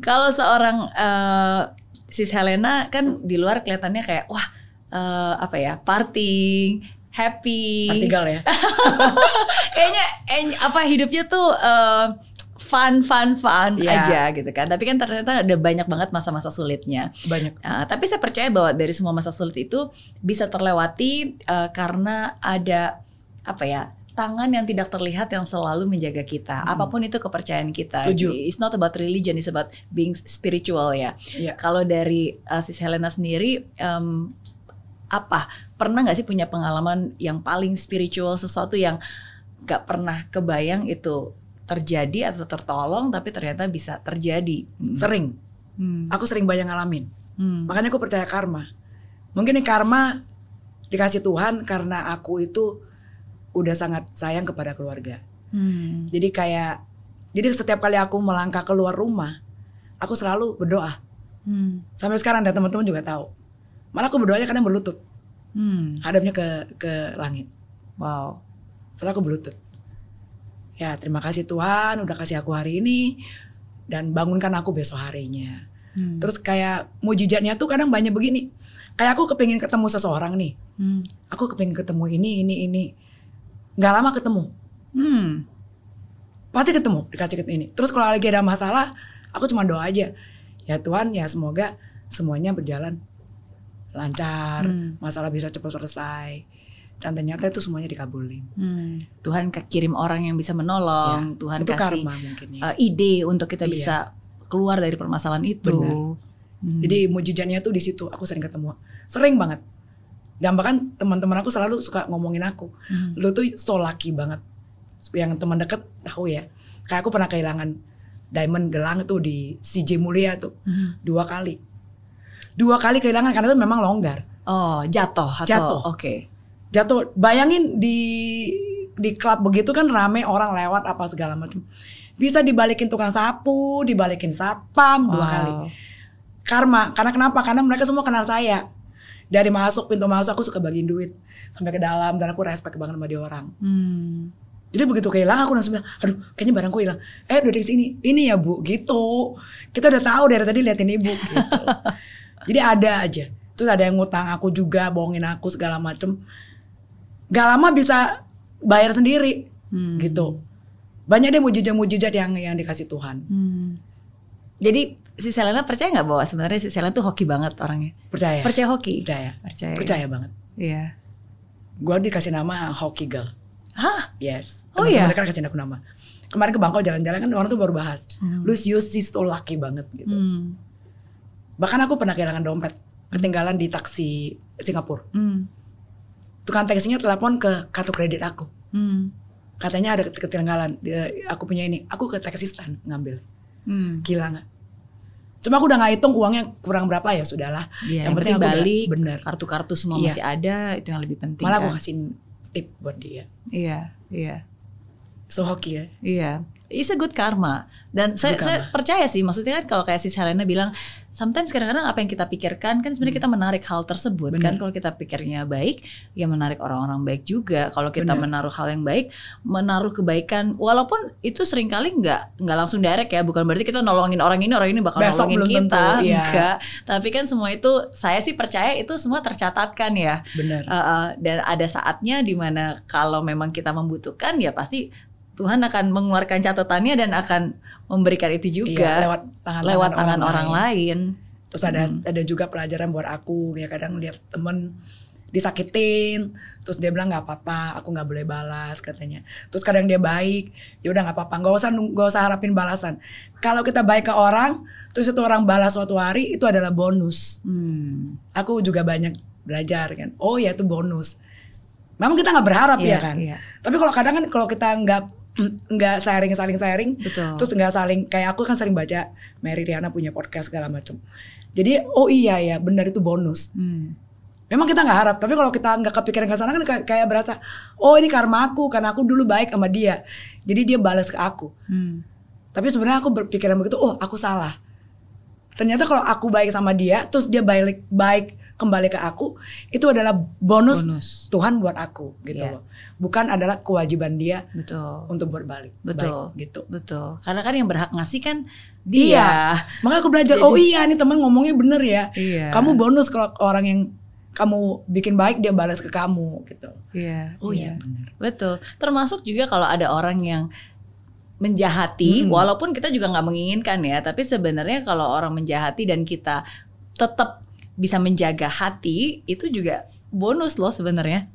Kalau seorang uh, Sis Helena kan di luar kelihatannya kayak wah uh, apa ya party happy Partigal ya kayaknya en, apa hidupnya tuh uh, fun fun fun yeah. aja gitu kan tapi kan ternyata ada banyak banget masa-masa sulitnya banyak uh, tapi saya percaya bahwa dari semua masa sulit itu bisa terlewati uh, karena ada apa ya tangan yang tidak terlihat yang selalu menjaga kita. Hmm. Apapun itu kepercayaan kita. Setuju. It's not about religion, it's about being spiritual ya. Yeah. Kalau dari uh, Sis Helena sendiri, um, apa? Pernah nggak sih punya pengalaman yang paling spiritual, sesuatu yang nggak pernah kebayang itu terjadi atau tertolong, tapi ternyata bisa terjadi. Hmm. Sering. Hmm. Aku sering bayang ngalamin. Hmm. Makanya aku percaya karma. Mungkin ini karma dikasih Tuhan karena aku itu udah sangat sayang kepada keluarga. Hmm. Jadi kayak jadi setiap kali aku melangkah keluar rumah, aku selalu berdoa. Hmm. Sampai sekarang dan teman-teman juga tahu. Malah aku berdoanya kadang berlutut. Hmm. Hadapnya ke ke langit. Wow. Selalu aku berlutut. Ya, terima kasih Tuhan udah kasih aku hari ini dan bangunkan aku besok harinya. Hmm. Terus kayak mujizatnya tuh kadang banyak begini. Kayak aku kepingin ketemu seseorang nih. Hmm. Aku kepingin ketemu ini, ini, ini nggak lama ketemu. Hmm. Pasti ketemu dikasih ini. Terus kalau lagi ada masalah, aku cuma doa aja. Ya Tuhan, ya semoga semuanya berjalan lancar, hmm. masalah bisa cepat selesai. Dan ternyata itu semuanya dikabulin. Hmm. Tuhan kirim orang yang bisa menolong, ya, Tuhan itu kasih karma mungkin, ya. uh, ide untuk kita iya. bisa keluar dari permasalahan itu. Benar. Hmm. Jadi mujizatnya tuh di situ aku sering ketemu, sering banget dan bahkan teman-teman aku selalu suka ngomongin aku hmm. lu tuh so lucky banget yang teman deket tahu ya kayak aku pernah kehilangan diamond gelang tuh di CJ Mulia tuh hmm. dua kali dua kali kehilangan karena itu memang longgar oh jatuh atau jatuh oke okay. jatuh bayangin di di klub begitu kan rame orang lewat apa segala macam bisa dibalikin tukang sapu dibalikin satpam wow. dua kali karma karena kenapa karena mereka semua kenal saya dari masuk pintu masuk aku suka bagiin duit sampai ke dalam dan aku respect banget sama dia orang hmm. jadi begitu kayak hilang aku langsung bilang aduh kayaknya barangku hilang eh udah di sini ini ya bu gitu kita udah tahu dari tadi liatin ibu gitu. jadi ada aja terus ada yang ngutang aku juga bohongin aku segala macem gak lama bisa bayar sendiri hmm. gitu banyak deh mujizat-mujizat yang yang dikasih Tuhan hmm. jadi si Selena percaya nggak bahwa sebenarnya si Selena tuh hoki banget orangnya? Percaya. Percaya hoki? Percaya. Percaya. Percaya banget. Iya. Gue dikasih nama Hoki Girl. Hah? Yes. Oh iya? Mereka kasih aku nama. Kemarin ke Bangkok jalan-jalan kan orang tuh baru bahas. Hmm. Lu Yusis so laki banget gitu. Hmm. Bahkan aku pernah kehilangan dompet. Ketinggalan di taksi Singapura. Hmm. Tukang taksinya telepon ke kartu kredit aku. Hmm. Katanya ada ketinggalan. Aku punya ini. Aku ke taksistan ngambil. Hmm. Gila gak? Cuma aku udah nggak hitung uangnya kurang berapa ya sudahlah. Ya, yang, yang penting, balik, bener. kartu-kartu semua ya. masih ada itu yang lebih penting. Malah kan? aku kasih tip buat dia. Iya, iya. So hoki ya. Iya it's a good karma. Dan saya, good saya karma. percaya sih, maksudnya kan kalau kayak si Helena bilang, sometimes kadang-kadang apa yang kita pikirkan kan sebenarnya kita hmm. menarik hal tersebut Bener. kan. Kalau kita pikirnya baik, ya menarik orang-orang baik juga. Kalau kita Bener. menaruh hal yang baik, menaruh kebaikan, walaupun itu seringkali nggak nggak langsung direct ya, bukan berarti kita nolongin orang ini, orang ini bakal Besok nolongin kita, tentu, ya. enggak. Tapi kan semua itu, saya sih percaya itu semua tercatatkan ya. Benar. Uh, uh, dan ada saatnya dimana kalau memang kita membutuhkan ya pasti Tuhan akan mengeluarkan catatannya dan akan memberikan itu iya, juga iya, lewat tangan, lewat tangan, tangan orang, orang lain. Terus ada hmm. ada juga pelajaran buat aku ya kadang lihat temen disakitin, terus dia bilang nggak apa-apa, aku nggak boleh balas katanya. Terus kadang dia baik, ya udah nggak apa-apa, nggak usah nggak usah harapin balasan. Kalau kita baik ke orang, terus itu orang balas suatu hari itu adalah bonus. Hmm. Aku juga banyak belajar kan. Oh ya itu bonus. Memang kita nggak berharap iya, ya kan. iya. Tapi kalau kadang kan kalau kita nggak nggak sharing saling sharing Betul. terus nggak saling kayak aku kan sering baca Mary Riana punya podcast segala macam jadi oh iya ya benar itu bonus hmm. memang kita nggak harap tapi kalau kita nggak kepikiran ke sana kan kayak, berasa oh ini karma aku karena aku dulu baik sama dia jadi dia balas ke aku hmm. tapi sebenarnya aku berpikiran begitu oh aku salah ternyata kalau aku baik sama dia terus dia balik baik kembali ke aku itu adalah bonus, bonus. Tuhan buat aku gitu yeah. loh bukan adalah kewajiban dia betul untuk buat balik betul Baik, gitu betul karena kan yang berhak ngasih kan dia iya. makanya aku belajar Jadi, oh iya nih teman ngomongnya bener ya iya. kamu bonus kalau orang yang kamu bikin baik dia balas ke kamu gitu iya oh iya, iya bener. betul termasuk juga kalau ada orang yang menjahati hmm. walaupun kita juga nggak menginginkan ya tapi sebenarnya kalau orang menjahati dan kita tetap bisa menjaga hati itu juga bonus loh sebenarnya.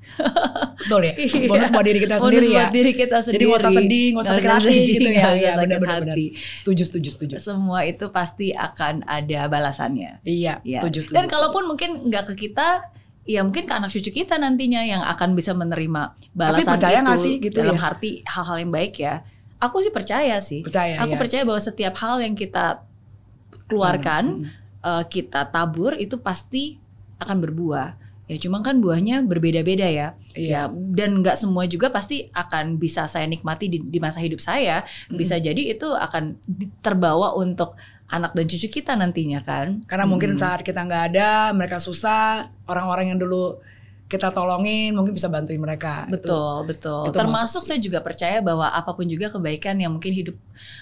Betul ya. Iya. Bonus buat diri kita bonus sendiri buat ya. diri kita sendiri. Jadi nggak usah sedih, nggak usah sakit hati sedih, gitu ya. Iya, benar benar benar. Setuju setuju setuju. Semua itu pasti akan ada balasannya. Iya, ya. setuju setuju. Dan kalaupun mungkin nggak ke kita, ya mungkin ke anak cucu kita nantinya yang akan bisa menerima balasan Tapi percaya itu sih, gitu dalam ya? arti hal-hal yang baik ya. Aku sih percaya sih. Percaya. Aku ya. percaya bahwa setiap hal yang kita hmm, keluarkan hmm uh, kita tabur itu pasti akan berbuah. Ya cuma kan buahnya berbeda-beda ya. Iya. Ya dan nggak semua juga pasti akan bisa saya nikmati di, di masa hidup saya. Bisa hmm. jadi itu akan terbawa untuk anak dan cucu kita nantinya kan. Karena hmm. mungkin saat kita nggak ada, mereka susah, orang-orang yang dulu kita tolongin mungkin bisa bantuin mereka. Betul, itu, betul. Itu Termasuk maksud. saya juga percaya bahwa apapun juga kebaikan yang mungkin hidup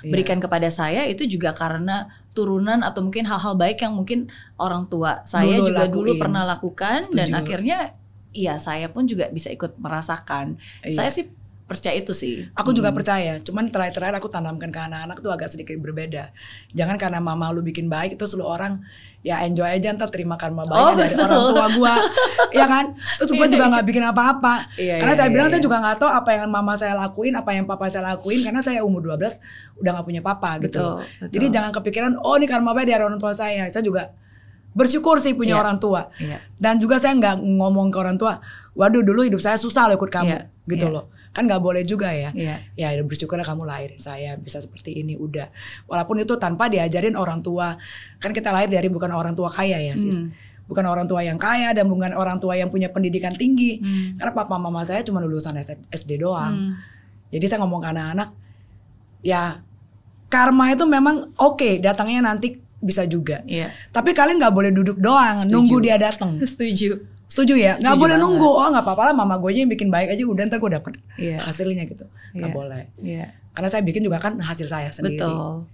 iya. berikan kepada saya itu juga karena turunan atau mungkin hal-hal baik yang mungkin orang tua saya dulu juga lakuin. dulu pernah lakukan Setuju. dan akhirnya ya saya pun juga bisa ikut merasakan. Iya. Saya sih percaya itu sih. Aku hmm. juga percaya. Cuman terakhir-terakhir aku tanamkan ke anak-anak tuh agak sedikit berbeda. Jangan karena mama lu bikin baik itu seluruh orang ya enjoy aja ntar terima karma baik oh, dari betul. orang tua gua. ya kan? Terus gua juga nggak bikin apa-apa. Iya, karena iya, saya iya, bilang iya. saya juga nggak tahu apa yang mama saya lakuin, apa yang papa saya lakuin karena saya umur 12 udah nggak punya papa gitu. betul. Jadi jangan kepikiran oh ini karma baik dari orang tua saya. Saya juga bersyukur sih punya yeah. orang tua. Yeah. Dan juga saya nggak ngomong ke orang tua, waduh dulu hidup saya susah loh ikut kamu, yeah. gitu yeah. loh kan nggak boleh juga ya yeah. ya bersyukur kamu lahir, saya bisa seperti ini udah walaupun itu tanpa diajarin orang tua kan kita lahir dari bukan orang tua kaya ya sis mm bukan orang tua yang kaya dan bukan orang tua yang punya pendidikan tinggi. mm. Karena papa mama saya cuma lulusan SD doang. mm. Jadi saya ngomong ke anak-anak, ya karma itu memang oke okay, datangnya nanti bisa juga. Yeah. Tapi kalian nggak boleh duduk doang, Setuju. nunggu dia datang. Setuju. Setuju ya? Setuju gak boleh banget. nunggu. Oh nggak apa-apa lah mama gue aja yang bikin baik aja udah ntar gue dapet yeah. hasilnya gitu. Gak yeah. boleh. Yeah. Karena saya bikin juga kan hasil saya sendiri. Betul.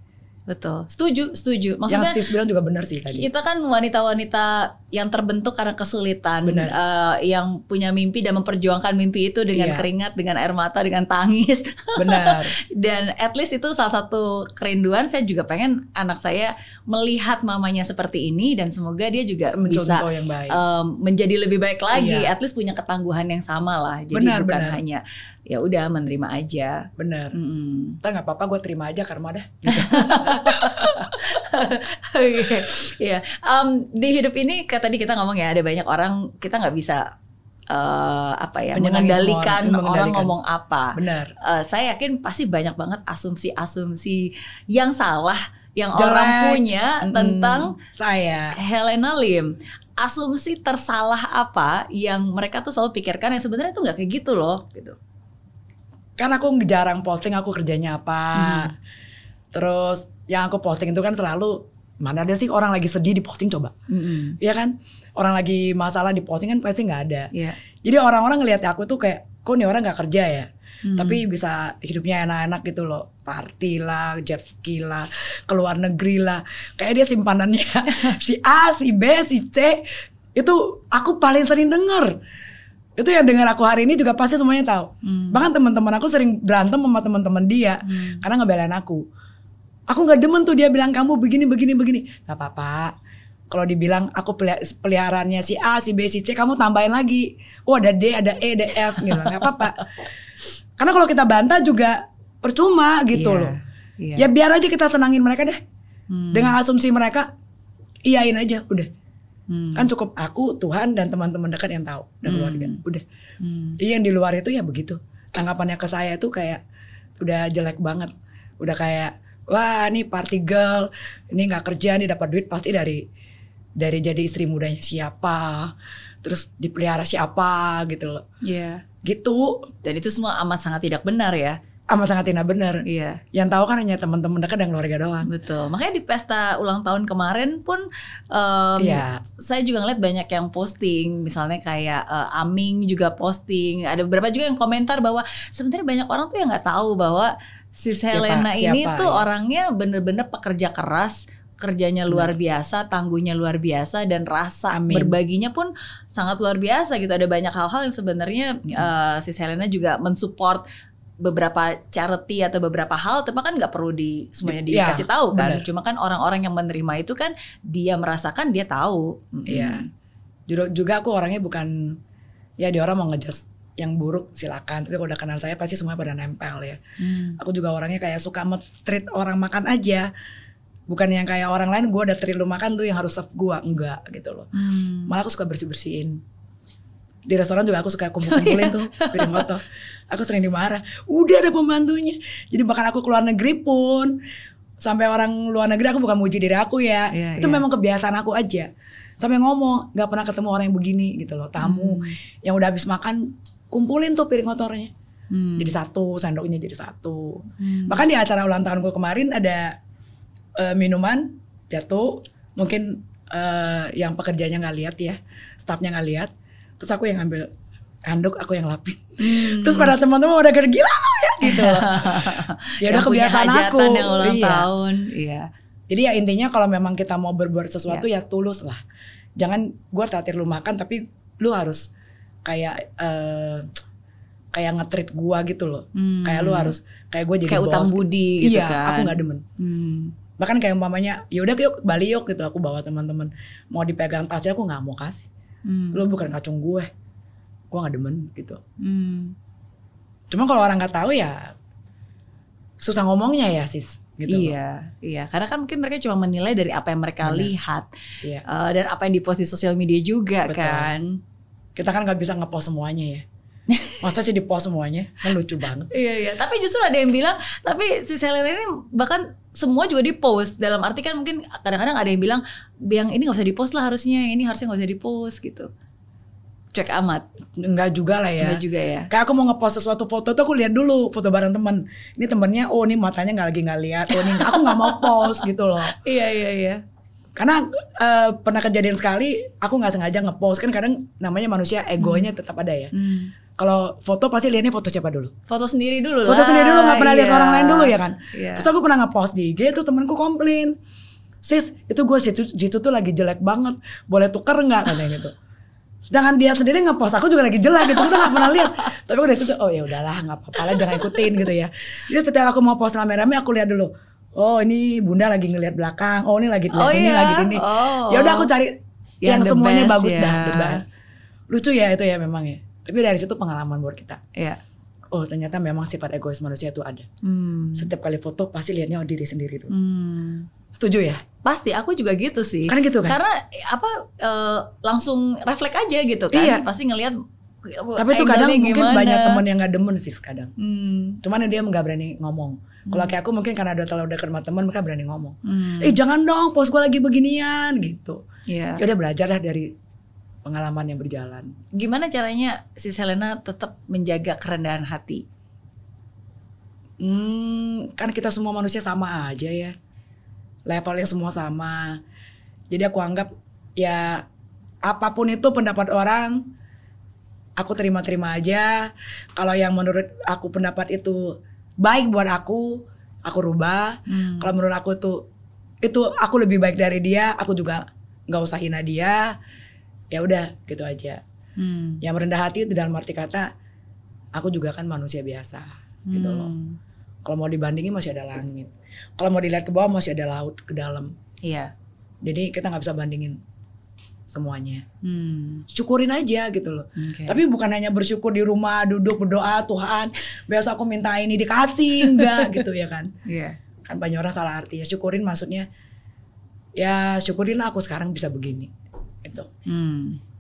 Betul. Setuju, setuju. Maksudnya yang sis bilang juga benar sih tadi. Kita kan wanita-wanita yang terbentuk karena kesulitan, Benar. Uh, yang punya mimpi dan memperjuangkan mimpi itu dengan iya. keringat, dengan air mata, dengan tangis. Benar. dan at least itu salah satu kerinduan saya juga pengen anak saya melihat mamanya seperti ini dan semoga dia juga Mencontoh bisa yang baik. Um, menjadi lebih baik lagi, iya. at least punya ketangguhan yang sama lah. Jadi benar, bukan benar. hanya ya udah menerima aja. Benar. Mm -hmm. nggak apa-apa, gue terima aja karma dah. Oke, okay. ya. Yeah. Um, di hidup ini, kayak tadi kita ngomong ya, ada banyak orang kita nggak bisa uh, apa ya mengendalikan, mengendalikan orang ngomong apa. Benar. Uh, saya yakin pasti banyak banget asumsi-asumsi yang salah yang Jelek. orang punya hmm, tentang saya Helena Lim. Asumsi tersalah apa yang mereka tuh selalu pikirkan yang sebenarnya tuh nggak kayak gitu loh gitu. Kan aku jarang posting aku kerjanya apa. Hmm. Terus yang aku posting itu kan selalu mana ada sih orang lagi sedih di posting coba, mm -hmm. ya kan? Orang lagi masalah di posting kan pasti nggak ada. Yeah. Jadi orang-orang ngelihat aku tuh kayak, kok nih orang nggak kerja ya? Hmm. Tapi bisa hidupnya enak-enak gitu loh, party lah, jet ski lah, keluar negeri lah. Kayak dia simpanannya si A, si B, si C itu aku paling sering dengar Itu yang dengar aku hari ini juga pasti semuanya tahu. Hmm. Bahkan teman-teman aku sering berantem sama teman-teman dia hmm. karena ngebelain aku. Aku nggak demen tuh dia bilang kamu begini begini begini. nggak apa-apa. Kalau dibilang aku peliharannya si A, si B, si C, kamu tambahin lagi. Oh ada D, ada E, ada F gitu. nggak apa-apa. Karena kalau kita bantah juga percuma gitu yeah. loh. Yeah. Ya biar aja kita senangin mereka deh. Hmm. Dengan asumsi mereka, iyain aja udah. Hmm. Kan cukup aku, Tuhan dan teman-teman dekat yang tahu dan hmm. keluarga. Udah. Hmm. Iya, yang di luar itu ya begitu. Tanggapannya ke saya itu kayak udah jelek banget. Udah kayak wah ini party girl, ini nggak kerja, nih dapat duit pasti dari dari jadi istri mudanya siapa, terus dipelihara siapa gitu loh. Iya. Yeah. Gitu. Dan itu semua amat sangat tidak benar ya amat sangat tidak benar. Iya. Yang tahu kan hanya teman-teman dekat dan keluarga doang. Betul. Makanya di pesta ulang tahun kemarin pun um, yeah. saya juga ngeliat banyak yang posting, misalnya kayak uh, Aming juga posting, ada beberapa juga yang komentar bahwa sebenarnya banyak orang tuh yang nggak tahu bahwa Si Helena iya, siapa, ini siapa, tuh iya. orangnya bener-bener pekerja keras, kerjanya luar biasa, tangguhnya luar biasa, dan rasa Amin. berbaginya pun sangat luar biasa gitu. Ada banyak hal-hal yang sebenarnya hmm. uh, eh, Sis Helena juga mensupport beberapa charity atau beberapa hal tapi kan nggak perlu di semuanya iya, dikasih ya, tahu kan bener. cuma kan orang-orang yang menerima itu kan dia merasakan dia tahu iya mm -hmm. juga aku orangnya bukan ya di orang mau ngejust yang buruk silakan tapi kalau udah kenal saya pasti semua pada nempel ya hmm. aku juga orangnya kayak suka treat orang makan aja bukan yang kayak orang lain gue udah treat lu makan tuh yang harus serve gue enggak gitu loh hmm. malah aku suka bersih bersihin di restoran juga aku suka kumpul-kumpulin tuh piring kotor. Aku sering dimarah. Udah ada pembantunya. Jadi bahkan aku keluar negeri pun sampai orang luar negeri aku bukan muji diri aku ya. Yeah, itu yeah. memang kebiasaan aku aja. Sampai ngomong nggak pernah ketemu orang yang begini gitu loh. Tamu hmm. yang udah habis makan kumpulin tuh piring kotornya hmm. jadi satu sendoknya jadi satu hmm. bahkan di acara ulang tahunku kemarin ada uh, minuman jatuh mungkin uh, yang pekerjanya nggak lihat ya staffnya nggak lihat terus aku yang ambil handuk aku yang lapin hmm. terus pada teman-teman udah gila lo ya gitu ya udah kebiasaan aku yang ulang iya. tahun iya jadi ya intinya kalau memang kita mau berbuat sesuatu yeah. ya tulus lah jangan gue tatir lu makan tapi lu harus kayak uh, kayak ngetrit gua gitu loh. Hmm. Kayak lu harus kayak gua jadi kayak bos. utang budi gitu iya, kan. aku nggak demen. Hmm. Bahkan kayak umpamanya yaudah yuk Bali yuk gitu aku bawa teman-teman mau dipegang tasnya aku nggak mau kasih. Hmm. Lu bukan kacung gue. Gua nggak demen gitu. Hmm. Cuma kalau orang nggak tahu ya susah ngomongnya ya sis. Gitu iya, loh. iya. Karena kan mungkin mereka cuma menilai dari apa yang mereka Benar. lihat iya. uh, dan apa yang di posisi sosial media juga Betul. kan kita kan nggak bisa ngepost semuanya ya. Masa sih di post semuanya? Kan lucu banget. iya iya, tapi justru ada yang bilang, tapi si Selena ini bahkan semua juga di post. Dalam arti kan mungkin kadang-kadang ada yang bilang, yang ini nggak usah di post lah harusnya, ini harusnya nggak usah di post gitu. Cek amat. Enggak juga lah ya. Enggak juga ya. Kayak aku mau ngepost sesuatu foto tuh aku lihat dulu foto bareng temen. Ini temennya, oh ini matanya nggak lagi nggak lihat, oh ini aku nggak mau post gitu loh. iya iya iya karena uh, pernah kejadian sekali aku nggak sengaja ngepost kan kadang namanya manusia egonya hmm. tetap ada ya hmm. kalau foto pasti liatnya foto siapa dulu foto sendiri dulu foto lah. sendiri dulu nggak pernah yeah. lihat iya. orang lain dulu ya kan yeah. terus aku pernah ngepost di IG terus temanku komplain sis itu gue situ situ tuh lagi jelek banget boleh tuker nggak katanya gitu sedangkan dia sendiri ngepost aku juga lagi jelek gitu udah nggak pernah lihat tapi aku dari situ oh ya udahlah nggak apa-apa lah jangan ikutin gitu ya jadi setiap aku mau post rame-rame aku lihat dulu oh ini bunda lagi ngelihat belakang oh ini lagi lihat oh, ini iya? lagi ini oh. ya udah aku oh. cari yang, yang semuanya best, bagus yeah. dah the lucu ya itu ya memang ya tapi dari situ pengalaman buat kita yeah. oh ternyata memang sifat egois manusia itu ada hmm. setiap kali foto pasti lihatnya oh, diri sendiri dulu hmm. Setuju ya? Pasti, aku juga gitu sih. Karena gitu kan? Karena apa e, langsung refleks aja gitu kan? Iya. Pasti ngelihat tapi itu kadang mungkin gimana? banyak temen yang nggak demen sih kadang. Hmm. Cuman dia nggak berani ngomong. Kalau hmm. kayak aku mungkin karena udah terlalu dekat sama teman mereka berani ngomong. Hmm. Eh jangan dong, pos gue lagi beginian gitu. Yeah. Ya udah lah dari pengalaman yang berjalan. Gimana caranya si Selena tetap menjaga kerendahan hati? Hmm, kan kita semua manusia sama aja ya. Levelnya semua sama. Jadi aku anggap ya apapun itu pendapat orang aku terima-terima aja. Kalau yang menurut aku pendapat itu baik buat aku aku rubah hmm. kalau menurut aku tuh itu aku lebih baik dari dia aku juga nggak usah hina dia ya udah gitu aja hmm. yang merendah hati itu dalam arti kata aku juga kan manusia biasa hmm. gitu loh hmm. kalau mau dibandingin masih ada langit kalau mau dilihat ke bawah masih ada laut ke dalam iya jadi kita nggak bisa bandingin semuanya. Hmm. Syukurin aja gitu loh. Okay. Tapi bukan hanya bersyukur di rumah, duduk berdoa, Tuhan, biasa aku minta ini dikasih enggak gitu ya kan. Yeah. Kan banyak orang salah arti. Ya syukurin maksudnya ya syukurin aku sekarang bisa begini. Itu. Hmm.